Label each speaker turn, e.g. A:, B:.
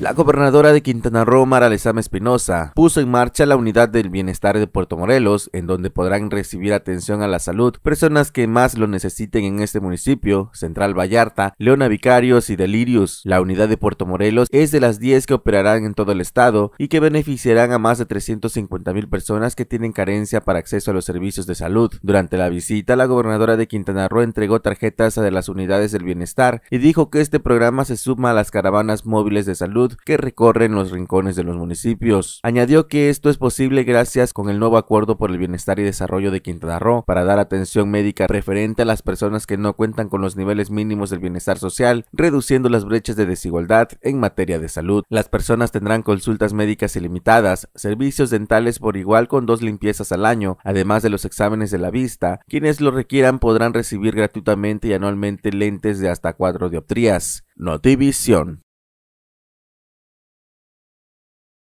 A: La gobernadora de Quintana Roo, Mara Lezama Espinosa, puso en marcha la unidad del bienestar de Puerto Morelos, en donde podrán recibir atención a la salud personas que más lo necesiten en este municipio, Central Vallarta, Leona Vicarios y Delirius. La unidad de Puerto Morelos es de las 10 que operarán en todo el estado y que beneficiarán a más de 350 mil personas que tienen carencia para acceso a los servicios de salud. Durante la visita, la gobernadora de Quintana Roo entregó tarjetas a las unidades del bienestar y dijo que este programa se suma a las caravanas móviles de salud que recorren los rincones de los municipios. Añadió que esto es posible gracias con el nuevo acuerdo por el bienestar y desarrollo de Quintana Roo para dar atención médica referente a las personas que no cuentan con los niveles mínimos del bienestar social, reduciendo las brechas de desigualdad en materia de salud. Las personas tendrán consultas médicas ilimitadas, servicios dentales por igual con dos limpiezas al año, además de los exámenes de la vista. Quienes lo requieran podrán recibir gratuitamente y anualmente lentes de hasta cuatro dioptrías. división.